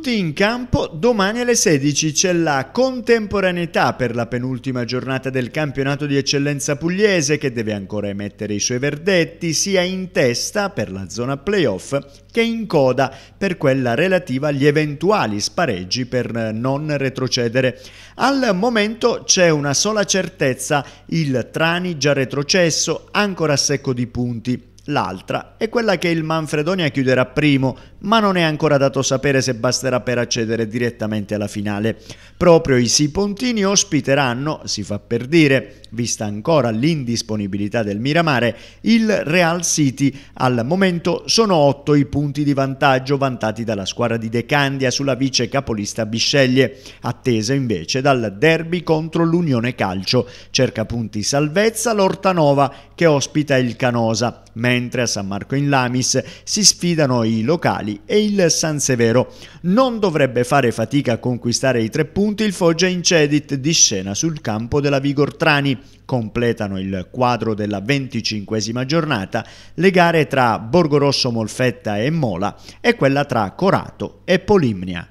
Tutti in campo, domani alle 16 c'è la contemporaneità per la penultima giornata del campionato di eccellenza pugliese che deve ancora emettere i suoi verdetti sia in testa per la zona playoff che in coda per quella relativa agli eventuali spareggi per non retrocedere. Al momento c'è una sola certezza, il Trani già retrocesso, ancora a secco di punti L'altra è quella che il Manfredonia chiuderà primo, ma non è ancora dato sapere se basterà per accedere direttamente alla finale. Proprio i Sipontini ospiteranno, si fa per dire, vista ancora l'indisponibilità del Miramare, il Real City. Al momento sono otto i punti di vantaggio vantati dalla squadra di Decandia sulla vice capolista Bisceglie, attesa invece dal derby contro l'Unione Calcio. Cerca punti salvezza l'Ortanova che ospita il Canosa, mentre mentre a San Marco in Lamis si sfidano i locali e il San Severo. Non dovrebbe fare fatica a conquistare i tre punti il Foggia in Cedit di scena sul campo della Vigortrani. Completano il quadro della venticinquesima giornata le gare tra Borgorosso Molfetta e Mola e quella tra Corato e Polimnia.